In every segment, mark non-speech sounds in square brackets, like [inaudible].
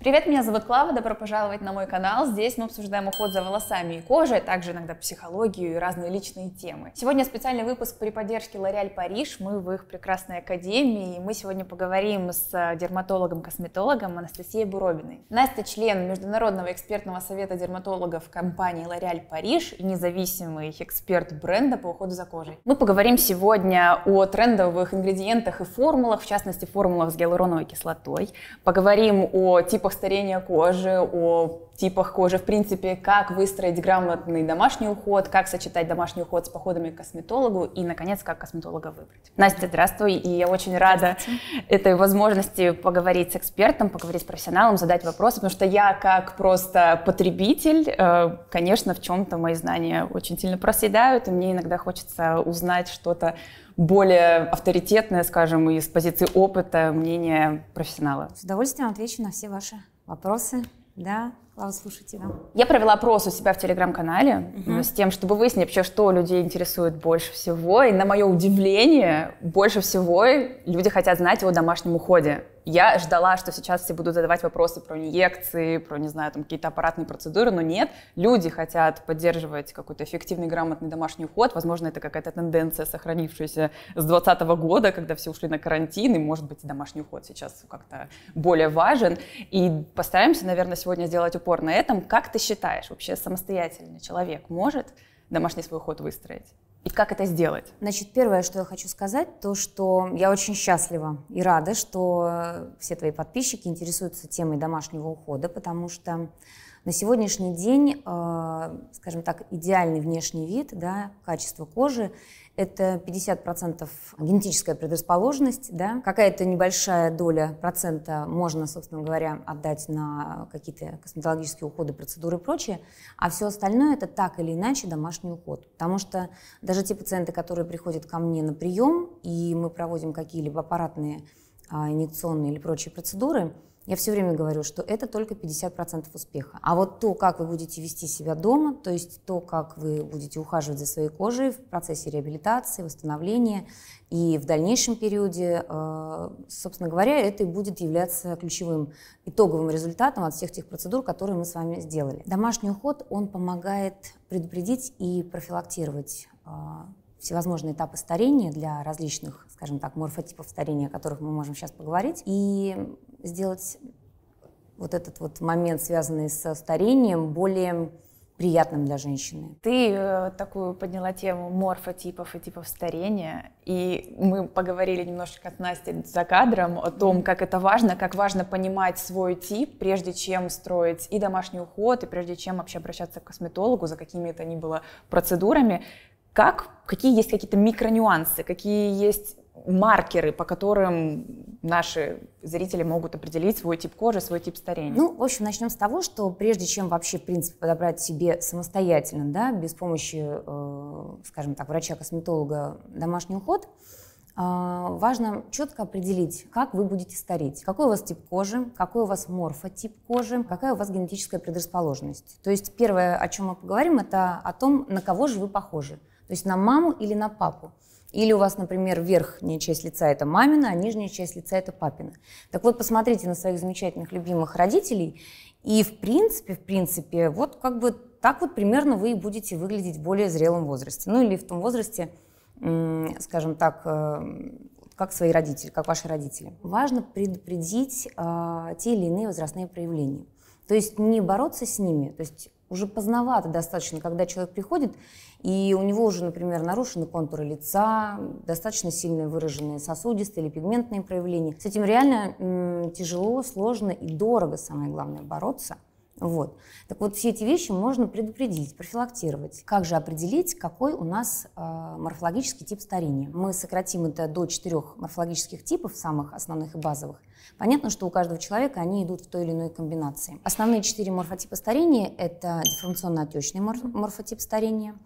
Привет, меня зовут Клава, добро пожаловать на мой канал. Здесь мы обсуждаем уход за волосами и кожей, а также иногда психологию и разные личные темы. Сегодня специальный выпуск при поддержке Лореаль Париж, мы в их прекрасной академии, и мы сегодня поговорим с дерматологом-косметологом Анастасией Буровиной. Настя член Международного экспертного совета дерматологов компании Лореаль Париж и независимый эксперт бренда по уходу за кожей. Мы поговорим сегодня о трендовых ингредиентах и формулах, в частности формулах с гиалуроновой кислотой, поговорим о типах типах старения кожи, о типах кожи, в принципе, как выстроить грамотный домашний уход, как сочетать домашний уход с походами к косметологу и, наконец, как косметолога выбрать. Настя, здравствуй, и я очень рада этой возможности поговорить с экспертом, поговорить с профессионалом, задать вопросы, потому что я как просто потребитель, э, конечно, в чем-то мои знания очень сильно проседают, и мне иногда хочется узнать что-то более авторитетное, скажем, из позиции опыта, мнения профессионала. С удовольствием отвечу на все ваши вопросы. Да, Клава, слушаю тебя. Я провела опрос у себя в телеграм-канале угу. с тем, чтобы выяснить вообще, что людей интересует больше всего. И на мое удивление, больше всего люди хотят знать о домашнем уходе. Я ждала, что сейчас все будут задавать вопросы про инъекции, про, не знаю, там какие-то аппаратные процедуры, но нет. Люди хотят поддерживать какой-то эффективный, грамотный домашний уход. Возможно, это какая-то тенденция, сохранившаяся с 2020 года, когда все ушли на карантин, и, может быть, домашний уход сейчас как-то более важен. И постараемся, наверное, сегодня сделать упор на этом. Как ты считаешь, вообще самостоятельный человек может домашний свой уход выстроить? И как это сделать? Значит, первое, что я хочу сказать, то, что я очень счастлива и рада, что все твои подписчики интересуются темой домашнего ухода, потому что на сегодняшний день, э, скажем так, идеальный внешний вид, да, качество кожи это 50% генетическая предрасположенность, да, какая-то небольшая доля процента можно, собственно говоря, отдать на какие-то косметологические уходы, процедуры и прочее, а все остальное это так или иначе домашний уход. Потому что даже те пациенты, которые приходят ко мне на прием, и мы проводим какие-либо аппаратные а, инъекционные или прочие процедуры, я все время говорю, что это только 50% успеха. А вот то, как вы будете вести себя дома, то есть то, как вы будете ухаживать за своей кожей в процессе реабилитации, восстановления и в дальнейшем периоде, э, собственно говоря, это и будет являться ключевым итоговым результатом от всех тех процедур, которые мы с вами сделали. Домашний уход, он помогает предупредить и профилактировать э, всевозможные этапы старения для различных, скажем так, морфотипов старения, о которых мы можем сейчас поговорить, и сделать вот этот вот момент, связанный со старением, более приятным для женщины. Ты э, такую подняла тему морфотипов и типов старения, и мы поговорили немножечко с Настей за кадром о том, как это важно, как важно понимать свой тип, прежде чем строить и домашний уход, и прежде чем вообще обращаться к косметологу за какими-то ни было процедурами. Как, какие есть какие-то микронюансы, какие есть маркеры, по которым наши зрители могут определить свой тип кожи, свой тип старения? Ну, в общем, начнем с того, что прежде чем вообще, в принципе, подобрать себе самостоятельно, да, без помощи, э, скажем так, врача-косметолога домашний уход, э, важно четко определить, как вы будете стареть, какой у вас тип кожи, какой у вас морфотип кожи, какая у вас генетическая предрасположенность. То есть первое, о чем мы поговорим, это о том, на кого же вы похожи. То есть на маму или на папу. Или у вас, например, верхняя часть лица – это мамина, а нижняя часть лица – это папина. Так вот, посмотрите на своих замечательных любимых родителей, и в принципе, в принципе, вот как бы так вот примерно вы и будете выглядеть в более зрелом возрасте. Ну или в том возрасте, скажем так, э, как свои родители, как ваши родители. Важно предупредить а, те или иные возрастные проявления. То есть не бороться с ними, то есть уже поздновато достаточно, когда человек приходит, и у него уже, например, нарушены контуры лица, достаточно сильно выраженные сосудистые или пигментные проявления. С этим реально м, тяжело, сложно и дорого, самое главное, бороться. Вот. Так вот, все эти вещи можно предупредить, профилактировать. Как же определить, какой у нас э, морфологический тип старения? Мы сократим это до четырех морфологических типов, самых основных и базовых. Понятно, что у каждого человека они идут в той или иной комбинации. Основные четыре морфотипа старения – это деформационно-отечный морф, морфотип старения,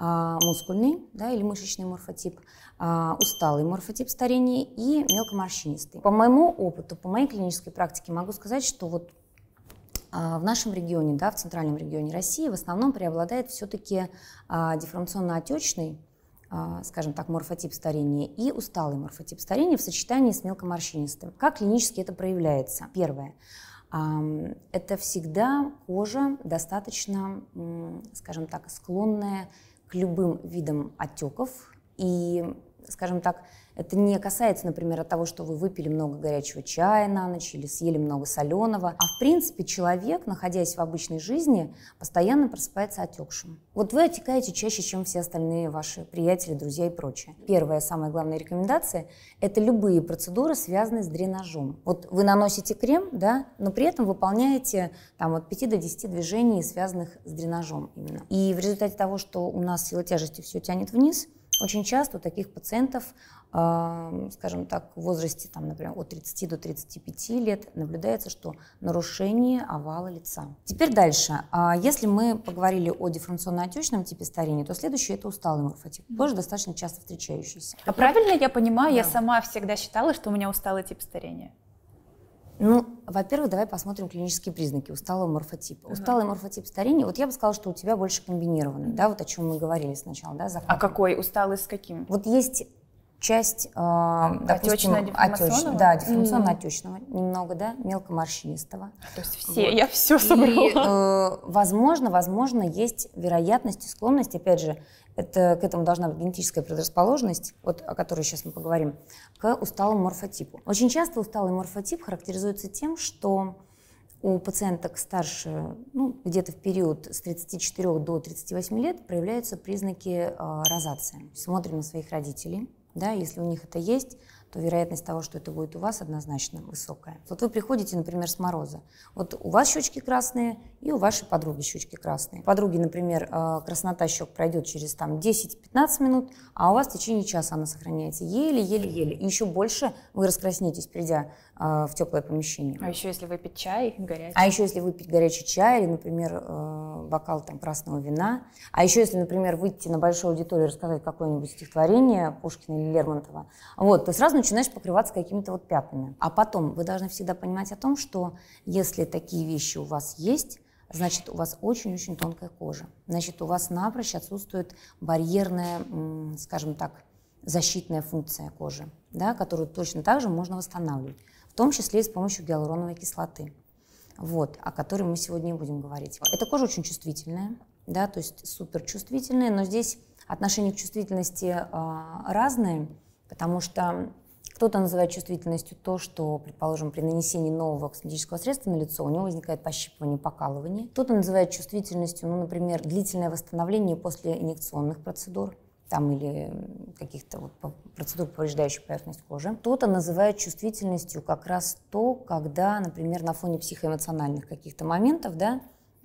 э, мускульный да, или мышечный морфотип, э, усталый морфотип старения и мелкоморщинистый. По моему опыту, по моей клинической практике могу сказать, что вот а, в нашем регионе, да, в центральном регионе России в основном преобладает все-таки а, деформационно-отечный а, скажем так, морфотип старения и усталый морфотип старения в сочетании с мелкоморщинистым. Как клинически это проявляется? Первое. Это всегда кожа достаточно, скажем так, склонная к любым видам отеков и скажем так, это не касается, например, от того, что вы выпили много горячего чая на ночь или съели много соленого. А в принципе человек, находясь в обычной жизни, постоянно просыпается отекшим. Вот вы отекаете чаще, чем все остальные ваши приятели, друзья и прочее. Первая, самая главная рекомендация – это любые процедуры, связанные с дренажом. Вот вы наносите крем, да, но при этом выполняете там от 5 до 10 движений, связанных с дренажом именно. И в результате того, что у нас сила тяжести все тянет вниз – очень часто у таких пациентов, скажем так, в возрасте, там, например, от 30 до 35 лет наблюдается, что нарушение овала лица. Теперь дальше. А если мы поговорили о дифференционно-отечном типе старения, то следующий – это усталый морфотип, тоже достаточно часто встречающийся. А правильно я понимаю, да. я сама всегда считала, что у меня усталый тип старения? Ну, во-первых, давай посмотрим клинические признаки усталого морфотипа. Угу. Усталый морфотип старения, вот я бы сказала, что у тебя больше комбинированный, угу. да, вот о чем мы говорили сначала, да, захват. А какой усталый с каким? Вот есть часть, э, допустим, отечного, да, деформационно отечного, немного, да, мелкоморщинистого. То есть все, вот. я все собрала. И, э, возможно, возможно, есть вероятность и склонность, опять же, это к этому должна быть генетическая предрасположенность, вот, о которой сейчас мы поговорим, к усталому морфотипу. Очень часто усталый морфотип характеризуется тем, что у пациенток старше, ну, где-то в период с 34 до 38 лет проявляются признаки э, розации. Смотрим на своих родителей, да, если у них это есть, то вероятность того, что это будет у вас, однозначно высокая. Вот вы приходите, например, с мороза. Вот у вас щечки красные, и у вашей подруги щечки красные. Подруги, например, э, краснота щек пройдет через там 10-15 минут, а у вас в течение часа она сохраняется еле-еле-еле. И еще больше вы раскраснетесь, придя а, в теплое помещение. А еще если выпить чай горячий? А еще если выпить горячий чай или, например, э, бокал там, красного вина. А еще если, например, выйти на большую аудиторию и рассказать какое-нибудь стихотворение Пушкина или Лермонтова, вот, то сразу начинаешь покрываться какими-то вот пятнами. А потом вы должны всегда понимать о том, что если такие вещи у вас есть, значит, у вас очень-очень тонкая кожа. Значит, у вас напрочь отсутствует барьерная, скажем так, защитная функция кожи, да, которую точно так же можно восстанавливать в том числе и с помощью гиалуроновой кислоты, вот, о которой мы сегодня и будем говорить. Эта кожа очень чувствительная, да, то есть суперчувствительная, но здесь отношение к чувствительности э, разное, потому что кто-то называет чувствительностью то, что, предположим, при нанесении нового косметического средства на лицо у него возникает пощипывание, покалывание. Кто-то называет чувствительностью, ну, например, длительное восстановление после инъекционных процедур там или каких-то вот процедур, повреждающих поверхность кожи. Кто-то называет чувствительностью как раз то, когда, например, на фоне психоэмоциональных каких-то моментов, да,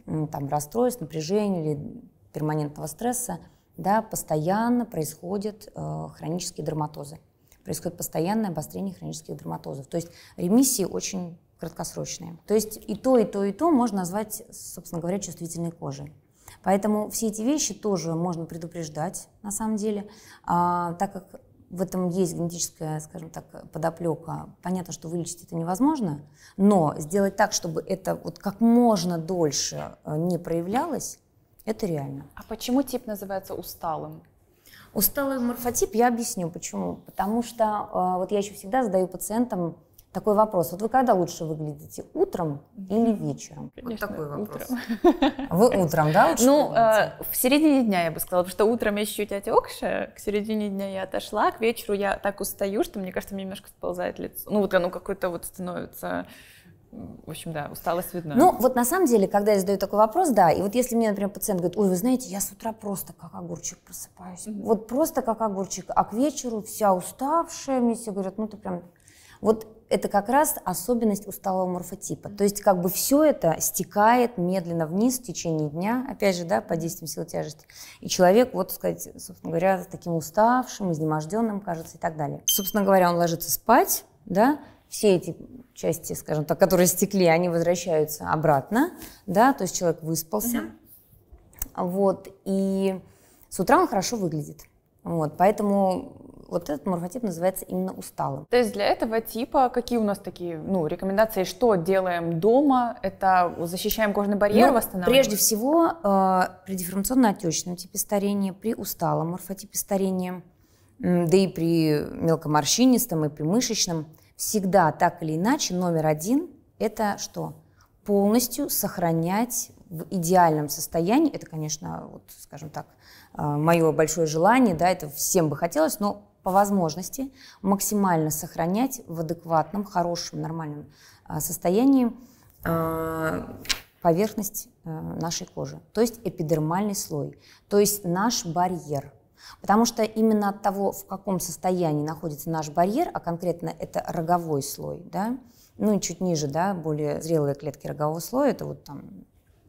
там расстройств, напряжения или перманентного стресса, да, постоянно происходят э, хронические дерматозы. Происходит постоянное обострение хронических дерматозов. То есть ремиссии очень краткосрочные. То есть и то, и то, и то можно назвать, собственно говоря, чувствительной кожей. Поэтому все эти вещи тоже можно предупреждать, на самом деле, а, так как в этом есть генетическая, скажем так, подоплека. Понятно, что вылечить это невозможно, но сделать так, чтобы это вот как можно дольше э, не проявлялось, это реально. А почему тип называется усталым? Усталый морфотип я объясню почему. Потому что э, вот я еще всегда задаю пациентам такой вопрос. Вот вы когда лучше выглядите? Утром или вечером? Конечно, вот такой вопрос. Утром. [laughs] Вы утром, да, лучше Ну, э, в середине дня я бы сказала, потому что утром я чуть-чуть отекшая, к середине дня я отошла, к вечеру я так устаю, что, мне кажется, мне немножко сползает лицо. Ну, вот оно какое-то вот становится... В общем, да, усталость видна. Ну, вот на самом деле, когда я задаю такой вопрос, да, и вот если мне, например, пациент говорит, ой, вы знаете, я с утра просто как огурчик просыпаюсь, mm-hmm. вот просто как огурчик, а к вечеру вся уставшая, мне все говорят, ну, ты прям... Вот это как раз особенность усталого морфотипа. То есть как бы все это стекает медленно вниз в течение дня, опять же, да, под действием силы тяжести. И человек, вот, сказать, собственно говоря, таким уставшим, изнеможденным, кажется, и так далее. Собственно говоря, он ложится спать, да, все эти части, скажем так, которые стекли, они возвращаются обратно, да, то есть человек выспался, mm-hmm. вот, и с утра он хорошо выглядит. Вот, поэтому вот этот морфотип называется именно усталым. То есть для этого типа какие у нас такие ну, рекомендации, что делаем дома? Это защищаем кожный барьер, ну, восстанавливаем? Прежде всего, э, при деформационно-отечном типе старения, при усталом морфотипе старения, да и при мелкоморщинистом и при мышечном, всегда так или иначе номер один – это что? Полностью сохранять в идеальном состоянии, это, конечно, вот, скажем так, э, мое большое желание, да, это всем бы хотелось, но по возможности максимально сохранять в адекватном, хорошем, нормальном а, состоянии а, поверхность э, нашей кожи, то есть эпидермальный слой, то есть наш барьер. Потому что именно от того, в каком состоянии находится наш барьер, а конкретно это роговой слой, да, ну и чуть ниже, да, более зрелые клетки рогового слоя, это вот там,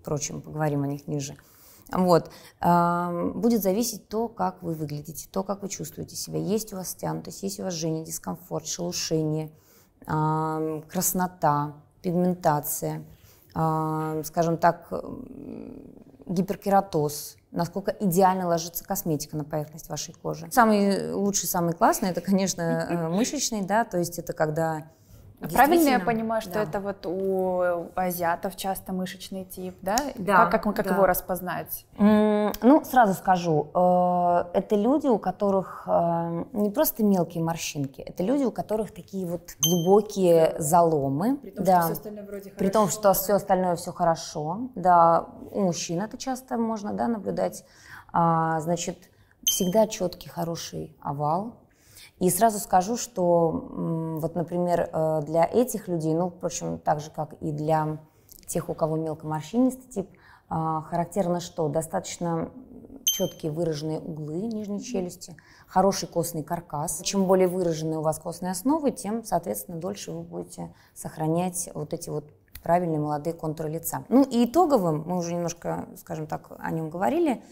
впрочем, поговорим о них ниже – вот. Будет зависеть то, как вы выглядите, то, как вы чувствуете себя. Есть у вас стянутость, есть у вас жжение, дискомфорт, шелушение, краснота, пигментация, скажем так, гиперкератоз, насколько идеально ложится косметика на поверхность вашей кожи. Самый лучший, самый классный, это, конечно, э, мышечный, да, то есть это когда Правильно я понимаю, что да. это вот у азиатов часто мышечный тип, да? Да. Как, как, как да. его распознать? Ну, сразу скажу, э, это люди, у которых э, не просто мелкие морщинки, это люди, у которых такие вот глубокие заломы. При том, да. что все остальное вроде хорошо. При том, что все остальное все хорошо, да. У мужчин это часто можно, да, наблюдать. А, значит, всегда четкий, хороший овал, и сразу скажу, что вот, например, э, для этих людей, ну, впрочем, так же, как и для тех, у кого мелкоморщинистый тип, а, характерно что? Достаточно четкие выраженные углы нижней челюсти, хороший костный каркас. Чем более выражены у вас костные основы, тем, соответственно, дольше вы будете сохранять вот эти вот правильные молодые контуры лица. Ну и итоговым, мы уже немножко, скажем так, о нем говорили,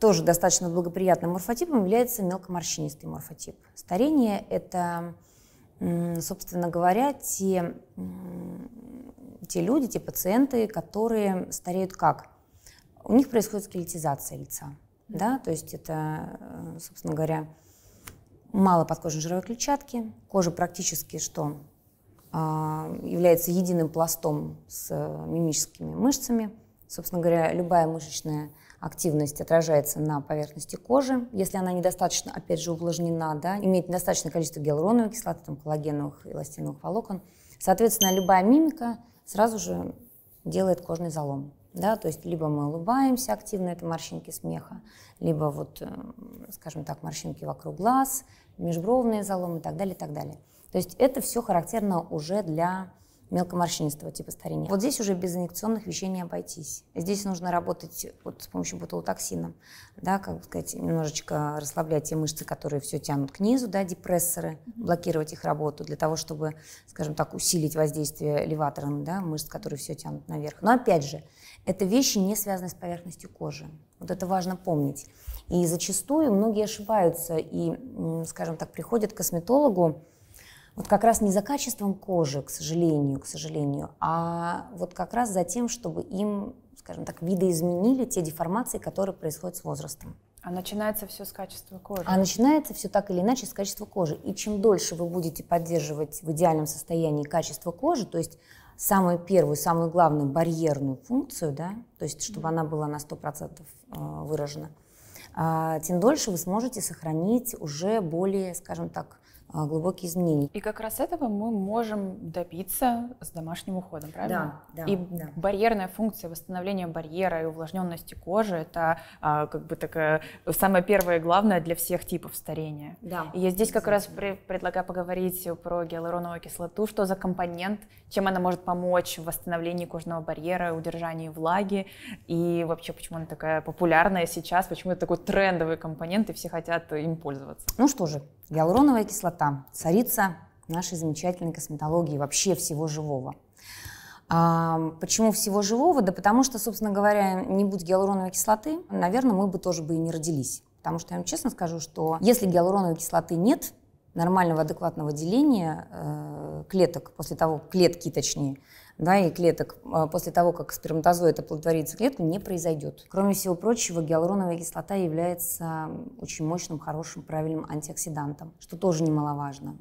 тоже достаточно благоприятным морфотипом является мелкоморщинистый морфотип. Старение – это, собственно говоря, те, те люди, те пациенты, которые стареют как? У них происходит скелетизация лица. Да? То есть это, э, собственно говоря, мало подкожной жировой клетчатки, кожа практически что? А, является единым пластом с э, мимическими мышцами. Собственно говоря, любая мышечная активность отражается на поверхности кожи, если она недостаточно, опять же, увлажнена, да, имеет недостаточное количество гиалуроновой кислоты, там, коллагеновых, эластиновых волокон. Соответственно, любая мимика сразу же делает кожный залом. Да, то есть либо мы улыбаемся активно, это морщинки смеха, либо вот, э, скажем так, морщинки вокруг глаз, межбровные заломы и так далее, и так далее. То есть это все характерно уже для мелкоморщинистого типа старения. Вот здесь уже без инъекционных вещей не обойтись. Здесь нужно работать вот с помощью ботулотоксина, да, как сказать, немножечко расслаблять те мышцы, которые все тянут к низу, да, депрессоры, блокировать их работу для того, чтобы, скажем так, усилить воздействие леватором, да, мышц, которые все тянут наверх. Но опять же, это вещи, не связанные с поверхностью кожи. Вот это важно помнить. И зачастую многие ошибаются и, скажем так, приходят к косметологу, вот как раз не за качеством кожи, к сожалению, к сожалению, а вот как раз за тем, чтобы им, скажем так, видоизменили те деформации, которые происходят с возрастом. А начинается все с качества кожи. А начинается все так или иначе с качества кожи. И чем дольше вы будете поддерживать в идеальном состоянии качество кожи, то есть самую первую, самую главную барьерную функцию, да, то есть чтобы она была на 100% э, выражена, а, тем дольше вы сможете сохранить уже более, скажем так, а, глубокие изменения. И как раз этого мы можем добиться с домашним уходом, правильно? Да, да. И да. барьерная функция восстановления барьера и увлажненности кожи – это а, как бы такая самое первое и главное для всех типов старения. Да. И я здесь как раз при, предлагаю поговорить про гиалуроновую кислоту, что за компонент, чем она может помочь в восстановлении кожного барьера, удержании влаги и вообще почему она такая популярная сейчас, почему это такой трендовый компонент и все хотят им пользоваться. Ну что же, Гиалуроновая кислота – царица нашей замечательной косметологии, вообще всего живого. А почему всего живого? Да потому что, собственно говоря, не будь гиалуроновой кислоты, наверное, мы бы тоже бы и не родились. Потому что я вам честно скажу, что если гиалуроновой кислоты нет, нормального адекватного деления э, клеток, после того, клетки точнее, да, и клеток а, после того, как сперматозоид оплодотворит клетку, не произойдет. Кроме всего прочего, гиалуроновая кислота является очень мощным, хорошим, правильным антиоксидантом, что тоже немаловажно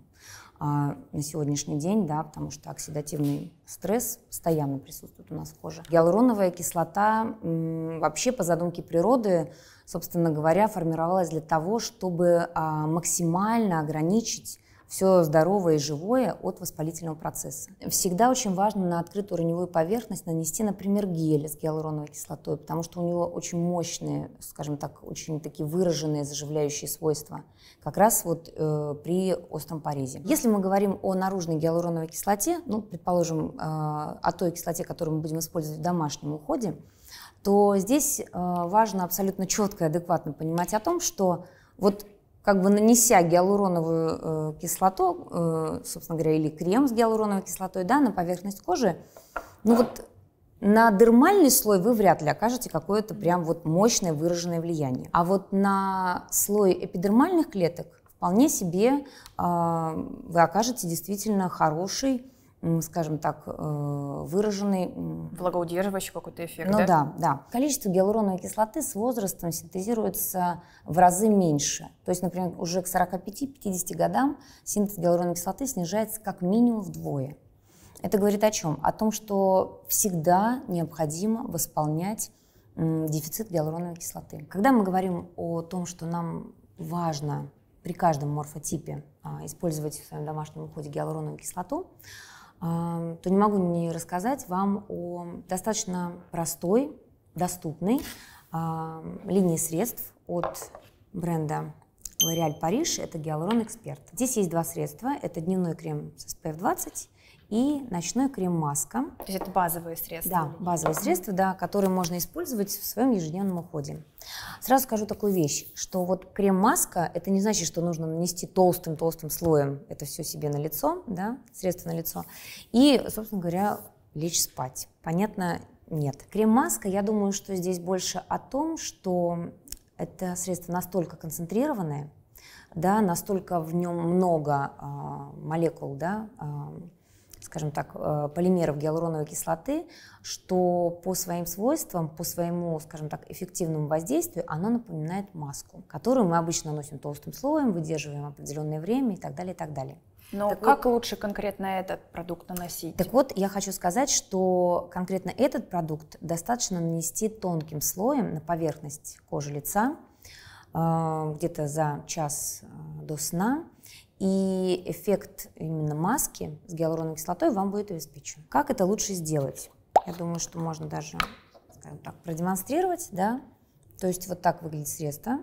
а, на сегодняшний день, да, потому что оксидативный стресс постоянно присутствует у нас в коже. Гиалуроновая кислота вообще по задумке природы, собственно говоря, формировалась для того, чтобы а, максимально ограничить все здоровое и живое от воспалительного процесса. Всегда очень важно на открытую раневую поверхность нанести, например, гель с гиалуроновой кислотой, потому что у него очень мощные, скажем так, очень такие выраженные заживляющие свойства, как раз вот э, при остром порезе. Если мы говорим о наружной гиалуроновой кислоте, ну, предположим, э, о той кислоте, которую мы будем использовать в домашнем уходе, то здесь э, важно абсолютно четко и адекватно понимать о том, что вот как бы нанеся гиалуроновую э, кислоту, э, собственно говоря, или крем с гиалуроновой кислотой, да, на поверхность кожи, ну вот на дермальный слой вы вряд ли окажете какое-то прям вот мощное выраженное влияние. А вот на слой эпидермальных клеток вполне себе а, вы окажете действительно хороший скажем так, э, выраженный... благоудерживающий какой-то эффект, ну, да? да, да. Количество гиалуроновой кислоты с возрастом синтезируется в разы меньше. То есть, например, уже к 45-50 годам синтез гиалуроновой кислоты снижается как минимум вдвое. Это говорит о чем? О том, что всегда необходимо восполнять дефицит гиалуроновой кислоты. Когда мы говорим о том, что нам важно при каждом морфотипе а, использовать в своем домашнем уходе гиалуроновую кислоту, то не могу не рассказать вам о достаточно простой, доступной линии средств от бренда L'Oréal Париж. Это Гиалурон Эксперт. Здесь есть два средства. Это дневной крем с SPF 20 и ночной крем-маска. То есть это базовые средства? Да, базовые средства, да, которые можно использовать в своем ежедневном уходе. Сразу скажу такую вещь, что вот крем-маска, это не значит, что нужно нанести толстым-толстым слоем это все себе на лицо, да, средство на лицо, и, собственно говоря, лечь спать. Понятно? Нет. Крем-маска, я думаю, что здесь больше о том, что это средство настолько концентрированное, да, настолько в нем много э, молекул, да, э, скажем так, э, полимеров гиалуроновой кислоты, что по своим свойствам, по своему, скажем так, эффективному воздействию оно напоминает маску, которую мы обычно наносим толстым слоем, выдерживаем определенное время и так далее, и так далее. Но так как вот, лучше конкретно этот продукт наносить? Так вот, я хочу сказать, что конкретно этот продукт достаточно нанести тонким слоем на поверхность кожи лица, э, где-то за час э, до сна, и эффект именно маски с гиалуроновой кислотой вам будет обеспечен. Как это лучше сделать? Я думаю, что можно даже, скажем так, продемонстрировать, да? То есть вот так выглядит средство.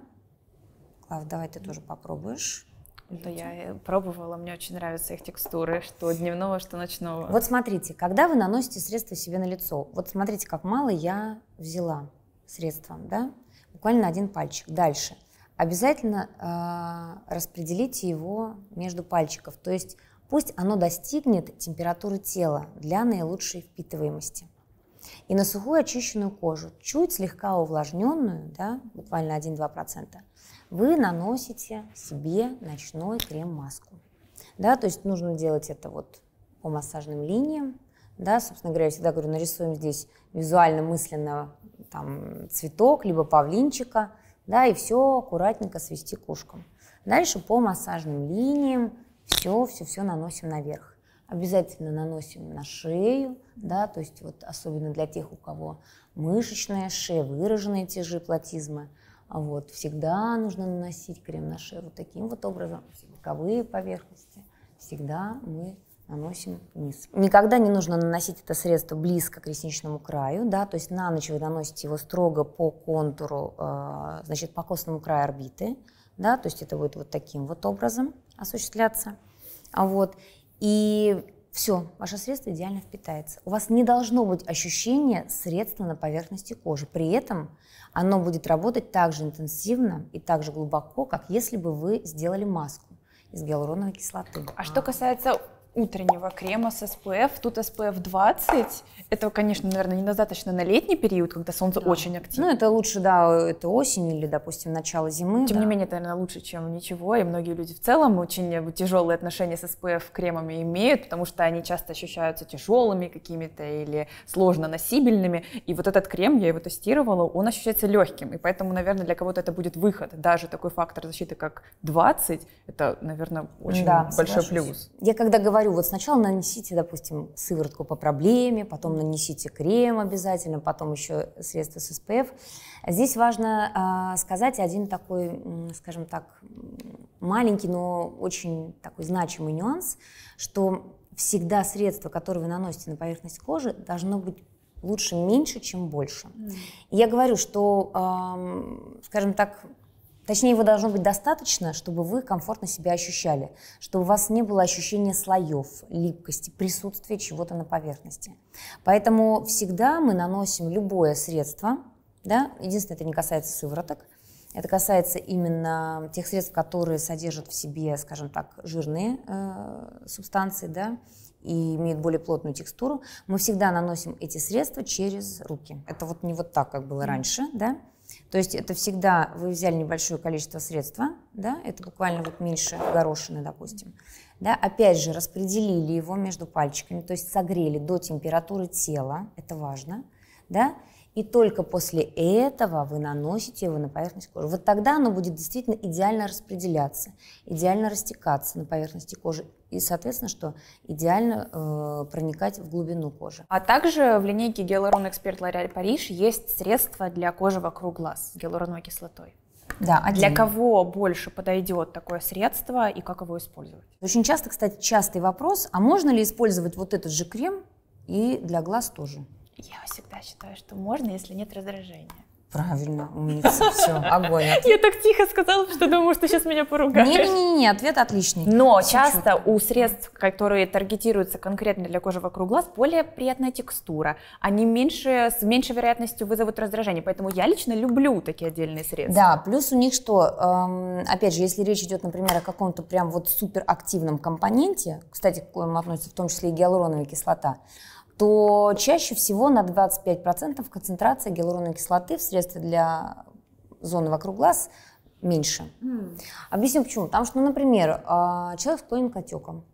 Клав, давай ты тоже попробуешь. Да, я э, пробовала, мне очень нравятся их текстуры, что дневного, что ночного. Вот смотрите, когда вы наносите средство себе на лицо, вот смотрите, как мало я взяла средством, да? Буквально один пальчик. Дальше обязательно э, распределите его между пальчиков, то есть пусть оно достигнет температуры тела для наилучшей впитываемости. И на сухую очищенную кожу, чуть слегка увлажненную, да, буквально 1-2%, вы наносите себе ночной крем-маску. Да, то есть нужно делать это вот по массажным линиям. Да, собственно говоря, я всегда говорю, нарисуем здесь визуально-мысленно там, цветок, либо павлинчика – да, и все аккуратненько свести к ушкам. Дальше по массажным линиям все-все-все наносим наверх. Обязательно наносим на шею, да, то есть вот особенно для тех, у кого мышечная шея, выраженные те же платизмы, а вот, всегда нужно наносить крем на шею вот таким вот образом, боковые поверхности. Всегда мы наносим низ. Никогда не нужно наносить это средство близко к ресничному краю, да, то есть на ночь вы наносите его строго по контуру, э, значит, по костному краю орбиты, да, то есть это будет вот таким вот образом осуществляться, а вот, и все, ваше средство идеально впитается. У вас не должно быть ощущения средства на поверхности кожи, при этом оно будет работать так же интенсивно и так же глубоко, как если бы вы сделали маску из гиалуроновой кислоты. А, а. что касается утреннего крема с SPF. Тут SPF 20. Этого, конечно, наверное, недостаточно на летний период, когда солнце да. очень активно. Ну, это лучше, да, это осень или, допустим, начало зимы. Тем да. не менее, это, наверное, лучше, чем ничего. И многие люди в целом очень э, тяжелые отношения с SPF кремами имеют, потому что они часто ощущаются тяжелыми какими-то или сложно носибельными. И вот этот крем, я его тестировала, он ощущается легким. И поэтому, наверное, для кого-то это будет выход. Даже такой фактор защиты, как 20, это, наверное, очень да, большой соглашусь. плюс. Я когда говорю говорю, вот сначала нанесите, допустим, сыворотку по проблеме, потом нанесите крем обязательно, потом еще средства с СПФ. Здесь важно э, сказать один такой, скажем так, маленький, но очень такой значимый нюанс, что всегда средство, которое вы наносите на поверхность кожи, должно быть лучше меньше, чем больше. Mm. Я говорю, что, э, скажем так, Точнее, его должно быть достаточно, чтобы вы комфортно себя ощущали, чтобы у вас не было ощущения слоев, липкости, присутствия чего-то на поверхности. Поэтому всегда мы наносим любое средство, да, единственное, это не касается сывороток, это касается именно тех средств, которые содержат в себе, скажем так, жирные э, субстанции, да, и имеют более плотную текстуру. Мы всегда наносим эти средства через руки. Это вот не вот так, как было раньше, да, то есть это всегда вы взяли небольшое количество средства, да, это буквально вот меньше горошины, допустим, да, опять же распределили его между пальчиками, то есть согрели до температуры тела, это важно, да, и только после этого вы наносите его на поверхность кожи. Вот тогда оно будет действительно идеально распределяться, идеально растекаться на поверхности кожи и, соответственно, что идеально э, проникать в глубину кожи. А также в линейке Гиалурон Эксперт Лореаль Париж есть средства для кожи вокруг глаз с гиалуроновой кислотой. Да, один. Для кого больше подойдет такое средство и как его использовать? Очень часто, кстати, частый вопрос, а можно ли использовать вот этот же крем и для глаз тоже? Я всегда считаю, что можно, если нет раздражения. Правильно, умница, [laughs] все, огонь. Я так тихо сказала, что думаю, что сейчас меня поругаешь. Не-не-не, ответ отличный. Но Чуть-чуть. часто у средств, которые таргетируются конкретно для кожи вокруг глаз, более приятная текстура. Они меньше, с меньшей вероятностью вызовут раздражение. Поэтому я лично люблю такие отдельные средства. Да, плюс у них что, эм, опять же, если речь идет, например, о каком-то прям вот суперактивном компоненте, кстати, к которому относится в том числе и гиалуроновая кислота, то чаще всего на 25% концентрация гиалуроновой кислоты в средстве для зоны вокруг глаз меньше. Mm. Объясню почему. Потому что, ну, например, а, человек склонен к отекам,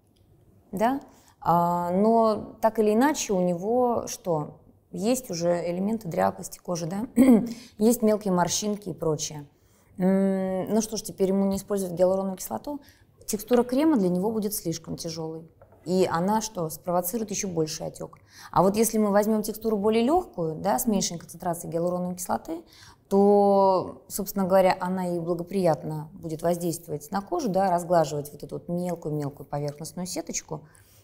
да, а, но так или иначе у него что? Есть уже элементы дряблости кожи, да, [clears throat] есть мелкие морщинки и прочее. Ну что ж, теперь ему не использовать гиалуроновую кислоту, текстура крема для него будет слишком тяжелой и она что, спровоцирует еще больший отек. А вот если мы возьмем текстуру более легкую, да, с меньшей концентрацией гиалуроновой кислоты, то, собственно говоря, она и благоприятно будет воздействовать на кожу, да, разглаживать вот эту вот мелкую-мелкую поверхностную сеточку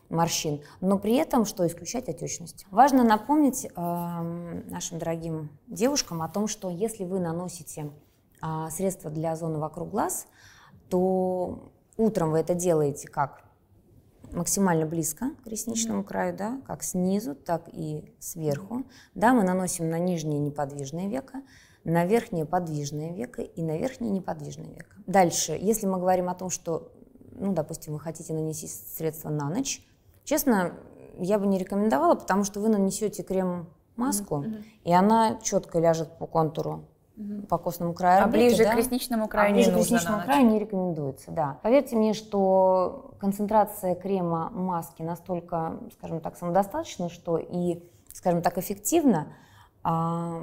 морщин, но при этом что, исключать отечность. Важно напомнить э, нашим дорогим девушкам о том, что если вы наносите э, средства для зоны вокруг глаз, то утром вы это делаете как? максимально близко к ресничному mm-hmm. краю, да, как снизу, так и сверху. Да, мы наносим на нижнее неподвижное веко, на верхнее подвижное веко и на верхнее неподвижное веко. Дальше, если мы говорим о том, что, ну, допустим, вы хотите нанести средство на ночь, честно, я бы не рекомендовала, потому что вы нанесете крем маску, mm-hmm. и она четко ляжет по контуру по костному краю А ближе да? А к ресничному краю а ближе не нужно к ресничному краю не рекомендуется, да. Поверьте мне, что концентрация крема маски настолько, скажем так, самодостаточна, что и, скажем так, эффективна, а,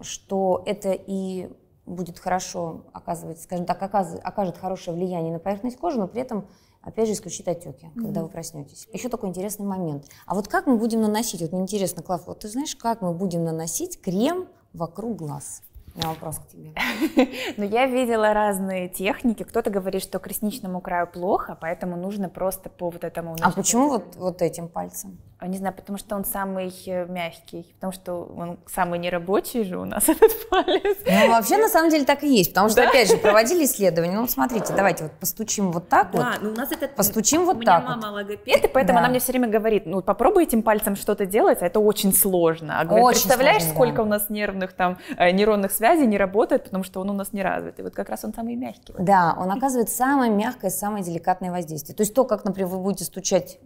что это и будет хорошо оказывать, скажем так, окажет хорошее влияние на поверхность кожи, но при этом опять же, исключить отеки, mm-hmm. когда вы проснетесь. Еще такой интересный момент. А вот как мы будем наносить? Вот мне интересно, Клав, вот ты знаешь, как мы будем наносить крем вокруг глаз? меня вопрос к тебе. [laughs] Но ну, я видела разные техники. Кто-то говорит, что к ресничному краю плохо, поэтому нужно просто по вот этому... А почему вот, вот этим пальцем? А, не знаю, потому что он самый э, мягкий, потому что он самый нерабочий же у нас [laughs] этот палец. Ну, вообще, на самом деле, так и есть, потому что, да? опять же, проводили исследования. Ну, смотрите, давайте вот постучим вот так да, вот. А, ну, у нас этот... Постучим вот так У меня мама логопед, и поэтому да. она мне все время говорит, ну, попробуй этим пальцем что-то делать, а это очень сложно. А говорит, очень представляешь, сложно, сколько да. у нас нервных там э, нейронных связей не работает, потому что он у нас не развит. И вот как раз он самый мягкий. Да, он оказывает самое мягкое, самое деликатное воздействие. То есть то, как, например, вы будете стучать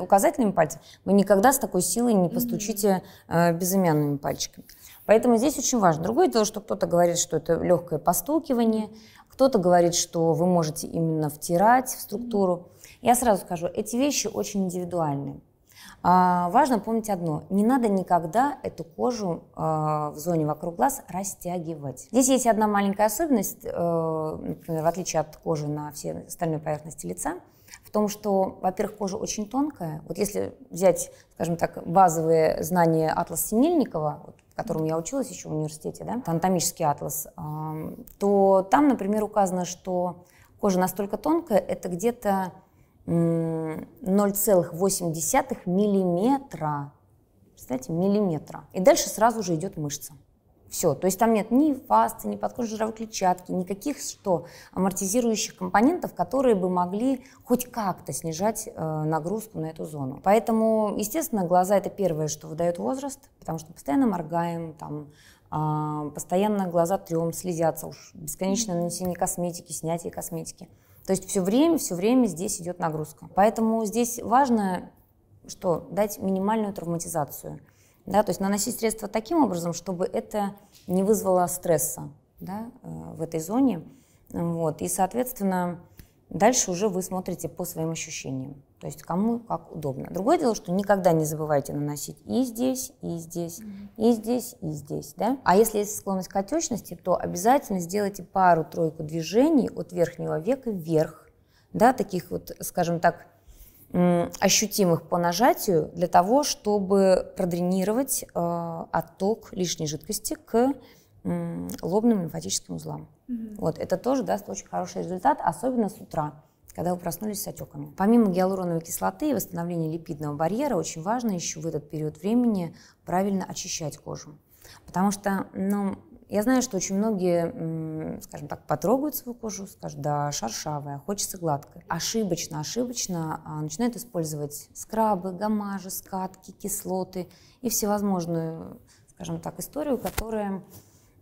указательными пальцами, вы никогда с такой силой не постучите э, безымянными пальчиками. Поэтому здесь очень важно. Другое дело, что кто-то говорит, что это легкое постукивание, кто-то говорит, что вы можете именно втирать в структуру. Я сразу скажу, эти вещи очень индивидуальны. А, важно помнить одно. Не надо никогда эту кожу а, в зоне вокруг глаз растягивать. Здесь есть одна маленькая особенность, а, например, в отличие от кожи на всей остальной поверхности лица – в том, что, во-первых, кожа очень тонкая. Вот если взять, скажем так, базовые знания атлас Синельникова, вот, которому я училась еще в университете, да, анатомический атлас, то там, например, указано, что кожа настолько тонкая, это где-то 0,8 миллиметра. Представляете, миллиметра. И дальше сразу же идет мышца. Все, то есть там нет ни фасты, ни подкожной клетчатки, никаких что амортизирующих компонентов, которые бы могли хоть как-то снижать э, нагрузку на эту зону. Поэтому, естественно, глаза это первое, что выдает возраст, потому что постоянно моргаем, там э, постоянно глаза трем, слезятся, уж бесконечное нанесение косметики, снятие косметики. То есть все время, все время здесь идет нагрузка. Поэтому здесь важно что дать минимальную травматизацию. Да, то есть наносить средства таким образом, чтобы это не вызвало стресса да, э, в этой зоне. Вот. И, соответственно, дальше уже вы смотрите по своим ощущениям. То есть кому как удобно. Другое дело, что никогда не забывайте наносить и здесь, и здесь, mm-hmm. и здесь, и здесь. Да? А если есть склонность к отечности, то обязательно сделайте пару-тройку движений от верхнего века вверх. Да, таких вот, скажем так, ощутимых по нажатию для того, чтобы продренировать э, отток лишней жидкости к лобным лимфатическим узлам. mm Вот это тоже даст очень хороший результат, особенно с утра, когда вы проснулись с отеками. Помимо гиалуроновой кислоты и восстановления липидного барьера, очень важно еще в этот период времени правильно очищать кожу. Потому что ну, я знаю, что очень многие, скажем так, потрогают свою кожу, скажут, да, шершавая, хочется гладкой. Ошибочно, ошибочно а, начинают использовать скрабы, гамажи, скатки, кислоты и всевозможную, скажем так, историю, которая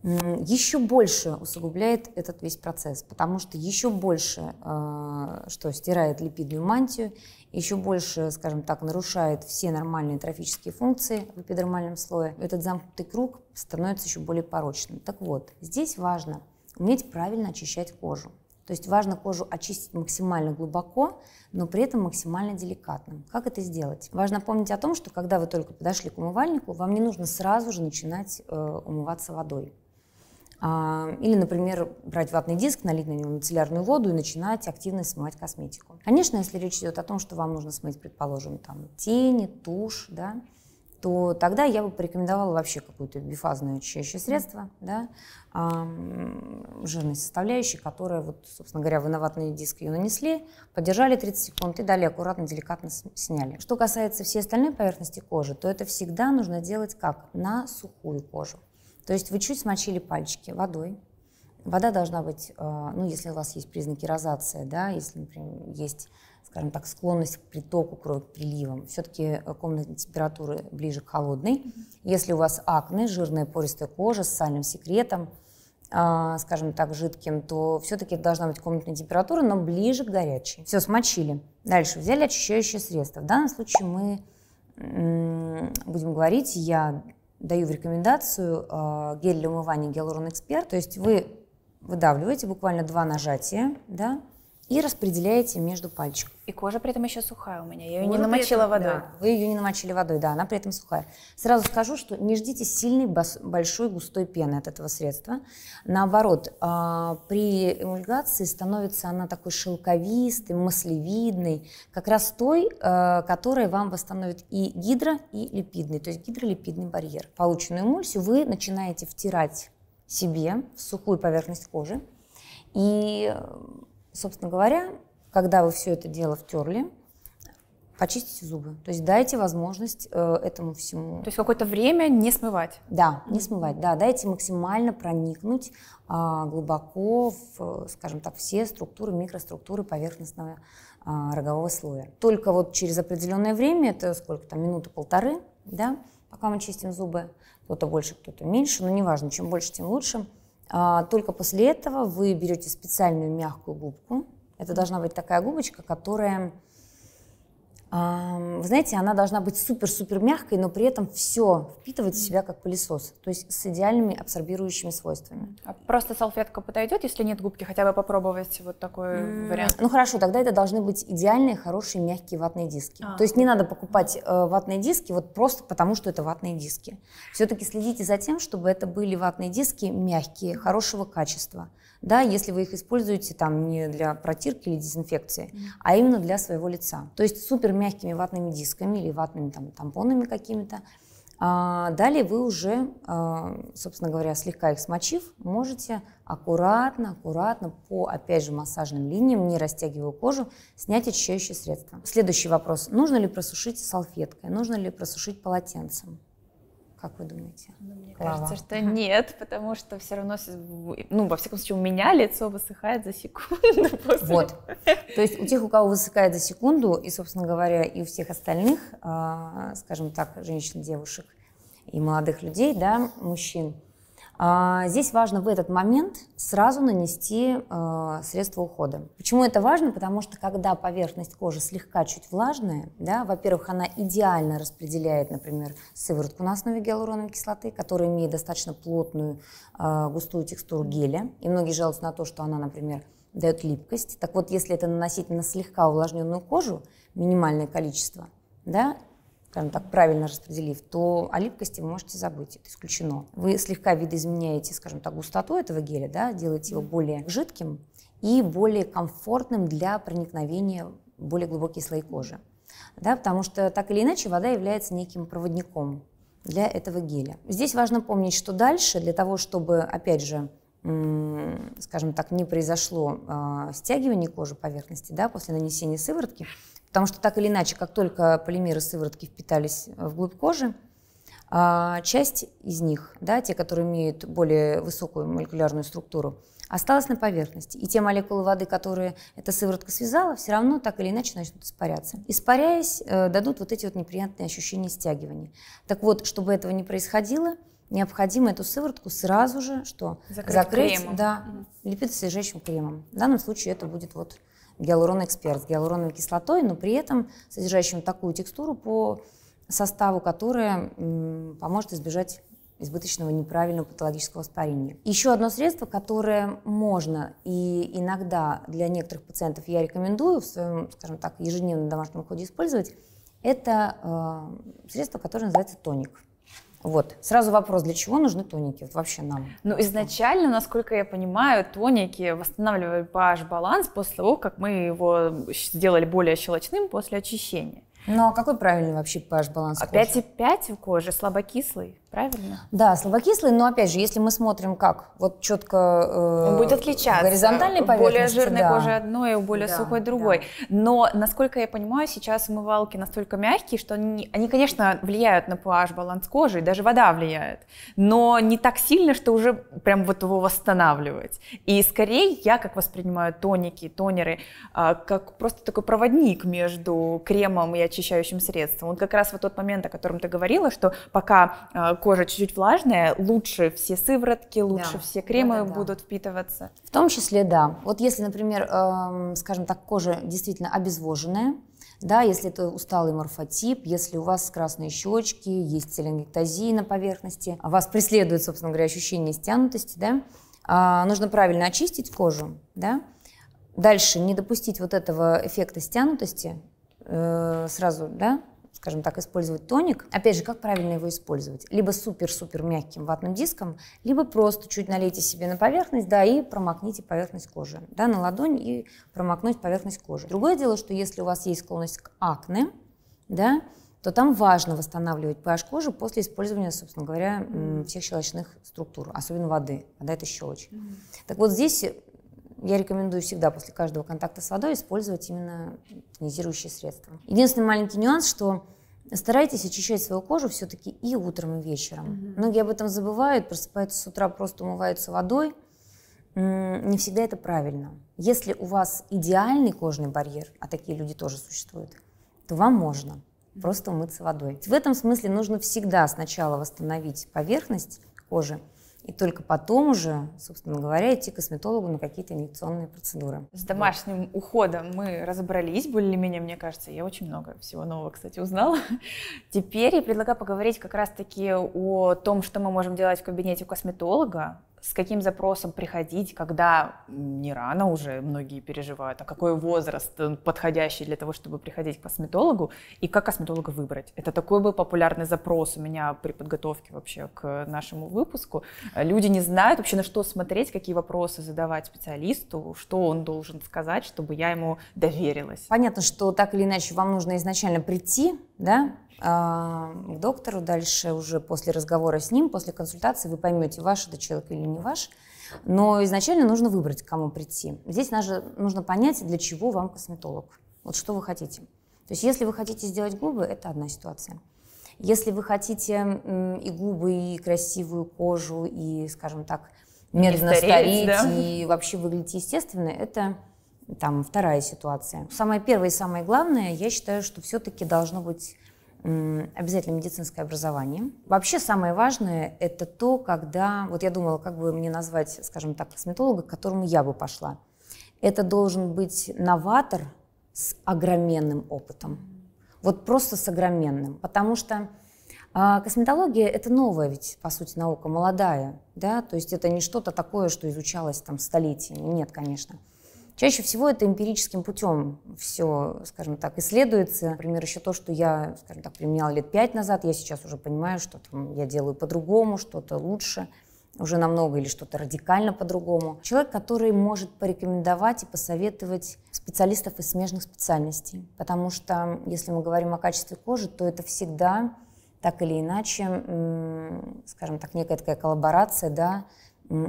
еще больше усугубляет этот весь процесс, потому что еще больше, а, что стирает липидную мантию, еще больше, скажем так, нарушает все нормальные трофические функции в эпидермальном слое, этот замкнутый круг становится еще более порочным. Так вот, здесь важно уметь правильно очищать кожу. То есть важно кожу очистить максимально глубоко, но при этом максимально деликатно. Как это сделать? Важно помнить о том, что когда вы только подошли к умывальнику, вам не нужно сразу же начинать э, умываться водой. А, или, например, брать ватный диск, налить на него мицеллярную воду и начинать активно смывать косметику. Конечно, если речь идет о том, что вам нужно смыть, предположим, там, тени, тушь, да, то тогда я бы порекомендовала вообще какое-то бифазное очищающее средство, да, жирной составляющей, которая, вот, собственно говоря, вы на ватный диск ее нанесли, подержали 30 секунд и далее аккуратно, деликатно сняли. Что касается всей остальной поверхности кожи, то это всегда нужно делать как? На сухую кожу. То есть вы чуть смочили пальчики водой. Вода должна быть, э, ну, если у вас есть признаки розации, да, если, например, есть, скажем так, склонность к притоку крови, к приливам, все-таки э, комнатной температуры ближе к холодной. Если у вас акне, жирная пористая кожа с сальным секретом, э, скажем так, жидким, то все-таки должна быть комнатная температура, но ближе к горячей. Все, смочили. Дальше взяли очищающее средство. В данном случае мы будем говорить, я даю в рекомендацию а, гель для умывания Гиалурон Эксперт. То есть вы выдавливаете буквально два нажатия, да, и распределяете между пальчиков. И кожа при этом еще сухая у меня, я ее кожа не намочила этом, водой. Да, вы ее не намочили водой, да, она при этом сухая. Сразу скажу, что не ждите сильной большой густой пены от этого средства. Наоборот, а, при эмульгации становится она такой шелковистой, маслевидной, как раз той, а, которая вам восстановит и гидро, и липидный, то есть гидролипидный барьер. Полученную эмульсию вы начинаете втирать себе в сухую поверхность кожи, и Собственно говоря, когда вы все это дело втерли, почистите зубы. То есть дайте возможность э, этому всему. То есть какое-то время не смывать. Да, не смывать, да. Дайте максимально проникнуть э, глубоко в, скажем так, все структуры, микроструктуры поверхностного э, рогового слоя. Только вот через определенное время, это сколько там, минуты-полторы, да, пока мы чистим зубы, кто-то больше, кто-то меньше, но неважно, чем больше, тем лучше – а, только после этого вы берете специальную мягкую губку. Это должна быть такая губочка, которая вы знаете, она должна быть супер-супер мягкой, но при этом все впитывать в себя как пылесос, то есть с идеальными абсорбирующими свойствами. А просто салфетка подойдет, если нет губки, хотя бы попробовать вот такой mm. вариант. Ну хорошо, тогда это должны быть идеальные, хорошие, мягкие ватные диски. А. То есть не надо покупать э, ватные диски вот просто потому, что это ватные диски. Все-таки следите за тем, чтобы это были ватные диски мягкие, хорошего качества. Да, если вы их используете там не для протирки или дезинфекции, mm. а именно для своего лица. То есть супер мягкими ватными дисками или ватными там, тампонами какими-то. А далее вы уже, а, собственно говоря, слегка их смочив, можете аккуратно, аккуратно по, опять же, массажным линиям, не растягивая кожу, снять очищающее средство. Следующий вопрос. Нужно ли просушить салфеткой? Нужно ли просушить полотенцем? Как вы думаете? Ну, мне Лава. кажется, что нет, потому что все равно, ну, во всяком случае, у меня лицо высыхает за секунду. [laughs] После... Вот. То есть у тех, у кого высыхает за секунду, и, собственно говоря, и у всех остальных, а, скажем так, женщин, девушек и молодых людей, да, мужчин – а, здесь важно в этот момент сразу нанести а, средство ухода. Почему это важно? Потому что когда поверхность кожи слегка чуть влажная, да, во-первых, она идеально распределяет, например, сыворотку на основе гиалуроновой кислоты, которая имеет достаточно плотную а, густую текстуру геля. И многие жалуются на то, что она, например, дает липкость. Так вот, если это наносить на слегка увлажненную кожу, минимальное количество, да, скажем так, правильно распределив, то о липкости вы можете забыть, это исключено. Вы слегка видоизменяете, скажем так, густоту этого геля, да, делаете его более жидким и более комфортным для проникновения в более глубокие слои кожи. Да, потому что так или иначе вода является неким проводником для этого геля. Здесь важно помнить, что дальше для того, чтобы, опять же, скажем так, не произошло э, стягивание кожи поверхности да, после нанесения сыворотки, Потому что так или иначе, как только полимеры сыворотки впитались в глубь кожи, а, часть из них, да, те, которые имеют более высокую молекулярную структуру, осталась на поверхности. И те молекулы воды, которые эта сыворотка связала, все равно так или иначе начнут испаряться. Испаряясь, э, дадут вот эти вот неприятные ощущения стягивания. Так вот, чтобы этого не происходило, необходимо эту сыворотку сразу же что? Закрыть, закрыть кремом. Да, угу. липидосодержащим кремом. В данном случае это будет вот гиалурон эксперт с гиалуроновой кислотой, но при этом содержащим такую текстуру по составу, которая поможет избежать избыточного неправильного патологического воспаления. Еще одно средство, которое можно и иногда для некоторых пациентов я рекомендую в своем, скажем так, ежедневном домашнем уходе использовать, это э, средство, которое называется тоник. Вот. Сразу вопрос, для чего нужны тоники вообще нам? Ну, изначально, насколько я понимаю, тоники восстанавливают pH-баланс после того, как мы его сделали более щелочным после очищения. Ну, а какой правильный вообще pH-баланс 5,5 в коже слабокислый правильно? Да, слабокислый, но опять же, если мы смотрим, как вот четко э, он будет отличаться. горизонтальной поверхности. Более жирной да. кожи одной, у более да, сухой другой. Да. Но, насколько я понимаю, сейчас умывалки настолько мягкие, что они, они, конечно, влияют на pH баланс кожи, и даже вода влияет, но не так сильно, что уже прям вот его восстанавливать. И скорее я, как воспринимаю тоники, тонеры, а, как просто такой проводник между кремом и очищающим средством. Он как раз вот тот момент, о котором ты говорила, что пока а, кожа чуть-чуть влажная, лучше все сыворотки, лучше да. все кремы да, да, будут впитываться. В том числе, да. Вот если, например, эм, скажем так, кожа действительно обезвоженная, да, если это усталый морфотип, если у вас красные щечки, есть теленгектазии на поверхности, а вас преследует, собственно говоря, ощущение стянутости, да, а, нужно правильно очистить кожу, да, дальше не допустить вот этого эффекта стянутости э, сразу, да, скажем так, использовать тоник. Опять же, как правильно его использовать? Либо супер-супер мягким ватным диском, либо просто чуть налейте себе на поверхность, да, и промокните поверхность кожи, да, на ладонь и промокнуть поверхность кожи. Другое дело, что если у вас есть склонность к акне, да, то там важно восстанавливать pH кожи после использования, собственно говоря, всех щелочных структур, особенно воды. Вода – это щелочь. Mm-hmm. Так вот здесь я рекомендую всегда после каждого контакта с водой использовать именно тонизирующие средства. Единственный маленький нюанс, что старайтесь очищать свою кожу все-таки и утром, и вечером. Mm -hmm. Многие об этом забывают, просыпаются с утра, просто умываются водой. Не всегда это правильно. Если у вас идеальный кожный барьер, а такие люди тоже существуют, то вам можно просто умыться водой. В этом смысле нужно всегда сначала восстановить поверхность кожи, и только потом уже, собственно говоря, идти к косметологу на какие-то инъекционные процедуры. С домашним вот. уходом мы разобрались более-менее, мне кажется. Я очень много всего нового, кстати, узнала. [laughs] Теперь я предлагаю поговорить как раз-таки о том, что мы можем делать в кабинете у косметолога, с каким запросом приходить, когда не рано уже многие переживают, а какой возраст э, подходящий для того, чтобы приходить к косметологу, и как косметолога выбрать. Это такой был популярный запрос у меня при подготовке вообще к нашему выпуску. Э, люди не знают вообще, на что смотреть, какие вопросы задавать специалисту, что он должен сказать, чтобы я ему доверилась. Понятно, что так или иначе вам нужно изначально прийти, да, а, к доктору. Дальше уже после разговора с ним, после консультации вы поймете, ваш это человек или не ваш. Но изначально нужно выбрать, к кому прийти. Здесь нужно, нужно понять, для чего вам косметолог. Вот что вы хотите. То есть если вы хотите сделать губы, это одна ситуация. Если вы хотите и губы, и красивую кожу, и, скажем так, медленно стареть, стареть да? и вообще выглядеть естественно, это там вторая ситуация. Самое первое и самое главное, я считаю, что все-таки должно быть обязательно медицинское образование. Вообще самое важное – это то, когда… Вот я думала, как бы мне назвать, скажем так, косметолога, к которому я бы пошла. Это должен быть новатор с огроменным опытом. Вот просто с огроменным. Потому что а, косметология – это новая ведь, по сути, наука, молодая. Да? То есть это не что-то такое, что изучалось там столетиями. Нет, конечно. Чаще всего это эмпирическим путем все, скажем так, исследуется. Например, еще то, что я, скажем так, применяла лет пять назад, я сейчас уже понимаю, что там я делаю по-другому, что-то лучше уже намного или что-то радикально по-другому. Человек, который может порекомендовать и посоветовать специалистов из смежных специальностей. Потому что, если мы говорим о качестве кожи, то это всегда так или иначе, скажем так, некая такая коллаборация, да,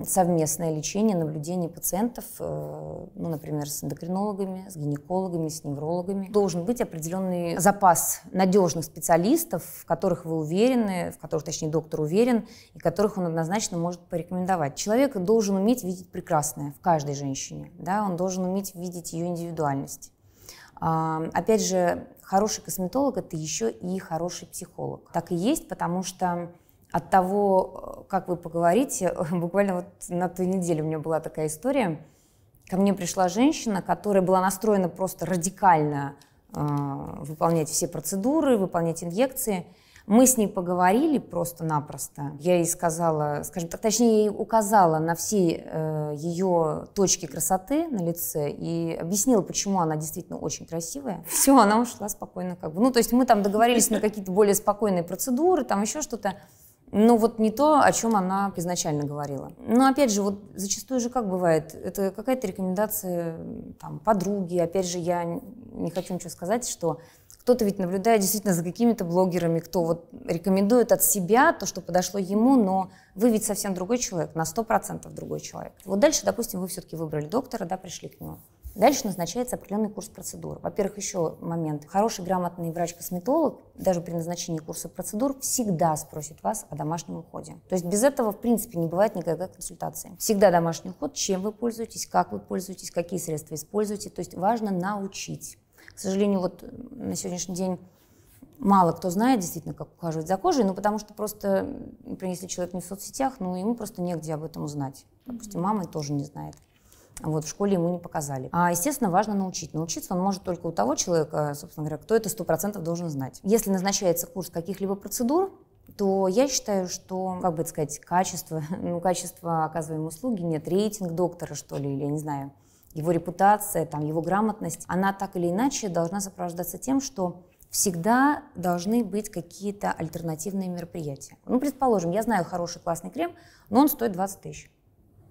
совместное лечение, наблюдение пациентов, э, ну, например, с эндокринологами, с гинекологами, с неврологами. Должен быть определенный запас надежных специалистов, в которых вы уверены, в которых, точнее, доктор уверен, и которых он однозначно может порекомендовать. Человек должен уметь видеть прекрасное в каждой женщине, да, он должен уметь видеть ее индивидуальность. А, опять же, хороший косметолог – это еще и хороший психолог. Так и есть, потому что от того, э, как вы поговорите, [laughs] буквально вот на той неделе у меня была такая история. Ко мне пришла женщина, которая была настроена просто радикально э, выполнять все процедуры, выполнять инъекции. Мы с ней поговорили просто-напросто. Я ей сказала, скажем так, точнее, ей указала на все э, ее точки красоты на лице и объяснила, почему она действительно очень красивая. [laughs] Все, она ушла спокойно как бы. Ну, то есть мы там договорились на какие-то более спокойные процедуры, там еще что-то ну вот не то, о чем она изначально говорила. Но опять же, вот зачастую же как бывает, это какая-то рекомендация там, подруги, опять же, я не хочу ничего сказать, что кто-то ведь наблюдает действительно за какими-то блогерами, кто вот рекомендует от себя то, что подошло ему, но вы ведь совсем другой человек, на 100% другой человек. Вот дальше, допустим, вы все-таки выбрали доктора, да, пришли к нему. Дальше назначается определенный курс процедур. Во-первых, еще момент. Хороший, грамотный врач-косметолог даже при назначении курса процедур всегда спросит вас о домашнем уходе. То есть без этого, в принципе, не бывает никакой консультации. Всегда домашний уход, чем вы пользуетесь, как вы пользуетесь, какие средства используете. То есть важно научить. К сожалению, вот на сегодняшний день мало кто знает действительно, как ухаживать за кожей, ну потому что просто, например, если человек не в соцсетях, ну ему просто негде об этом узнать. Допустим, мама тоже не знает. Вот, в школе ему не показали. А, естественно, важно научить. Научиться он может только у того человека, собственно говоря, кто это 100% должен знать. Если назначается курс каких-либо процедур, то я считаю, что, как бы сказать, качество, [laughs] ну, качество оказываемой услуги, нет, рейтинг доктора, что ли, или, я не знаю, его репутация, там, его грамотность, она так или иначе должна сопровождаться тем, что всегда должны быть какие-то альтернативные мероприятия. Ну, предположим, я знаю хороший классный крем, но он стоит 20 тысяч.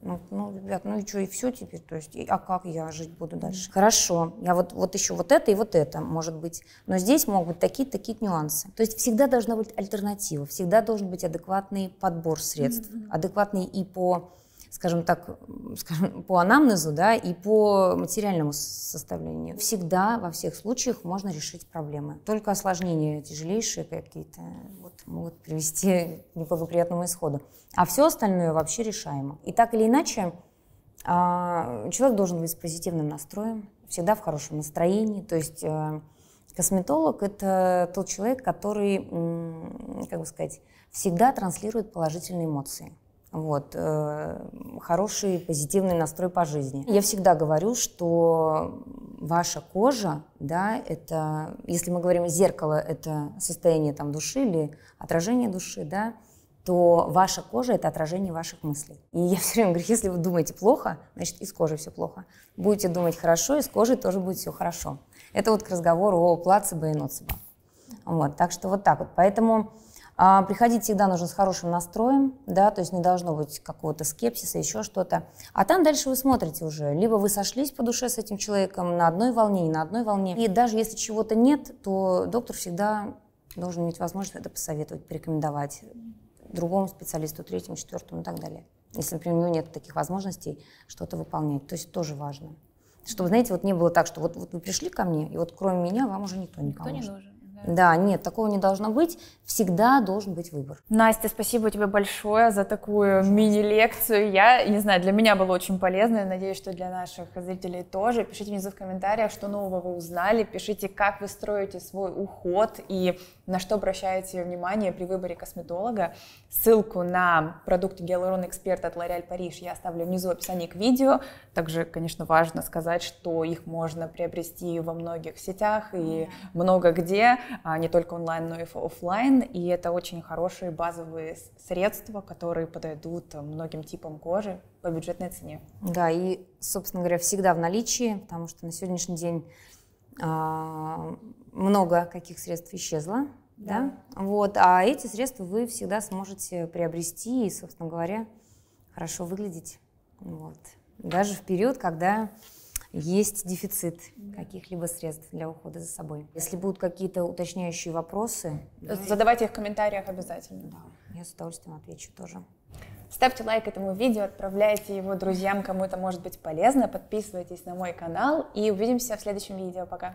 Ну, ну, ребят, ну и что, и все теперь? То есть, и, а как я жить буду дальше? Хорошо, я вот, вот еще вот это и вот это, может быть. Но здесь могут быть такие-такие нюансы. То есть всегда должна быть альтернатива, всегда должен быть адекватный подбор средств, mm-hmm. адекватный и по скажем так, скажем, по анамнезу да, и по материальному составлению. Всегда, во всех случаях можно решить проблемы. Только осложнения тяжелейшие какие-то вот, могут привести к неблагоприятному исходу. А все остальное вообще решаемо. И так или иначе, а, человек должен быть с позитивным настроем, всегда в хорошем настроении. То есть э, косметолог – это тот человек, который, как бы сказать, всегда транслирует положительные эмоции. Вот, э, хороший позитивный настрой по жизни. Я всегда говорю, что ваша кожа, да, это, если мы говорим зеркало, это состояние там души или отражение души, да, то ваша кожа – это отражение ваших мыслей. И я [laughs] все время говорю, если вы думаете плохо, значит, из кожи все плохо. Будете думать хорошо, из кожи тоже будет все хорошо. Это вот к разговору о плацебо и ноцебо. Вот, так что вот так вот. Поэтому а, приходить всегда нужно с хорошим настроем, да, то есть не должно быть какого-то скепсиса, еще что-то. А там дальше вы смотрите уже. Либо вы сошлись по душе с этим человеком на одной волне, не на одной волне. И даже если чего-то нет, то доктор всегда должен иметь возможность это посоветовать, порекомендовать другому специалисту, третьему, четвертому и так далее. Если, например, у него нет таких возможностей что-то выполнять. То есть тоже важно. Чтобы, знаете, вот не было так, что вот, вот вы пришли ко мне, и вот кроме меня вам уже никто не поможет. Никто не нужен. Да, нет, такого не должно быть. Всегда должен быть выбор. Настя, спасибо тебе большое за такую мини-лекцию. Я не знаю, для меня было очень полезно. Я надеюсь, что для наших зрителей тоже. Пишите внизу в комментариях, что нового вы узнали. Пишите, как вы строите свой уход и на что обращаете внимание при выборе косметолога. Ссылку на продукты Гиалурон Эксперт от L'Oréal Париж я оставлю внизу в описании к видео. Также, конечно, важно сказать, что их можно приобрести во многих сетях и много где. А, не только онлайн, но и офлайн. И это очень хорошие базовые средства, которые подойдут э, многим типам кожи по бюджетной цене. Да, и, собственно говоря, всегда в наличии, потому что на сегодняшний день а, много каких средств исчезло. Да. да? Вот, а эти средства вы всегда сможете приобрести и, собственно говоря, хорошо выглядеть. Вот. Даже в период, когда есть дефицит каких-либо средств для ухода за собой. Если будут какие-то уточняющие вопросы... Э, задавайте их в комментариях обязательно. Да, я с удовольствием отвечу тоже. Ставьте лайк этому видео, отправляйте его друзьям, кому это может быть полезно. Подписывайтесь на мой канал и увидимся в следующем видео. Пока!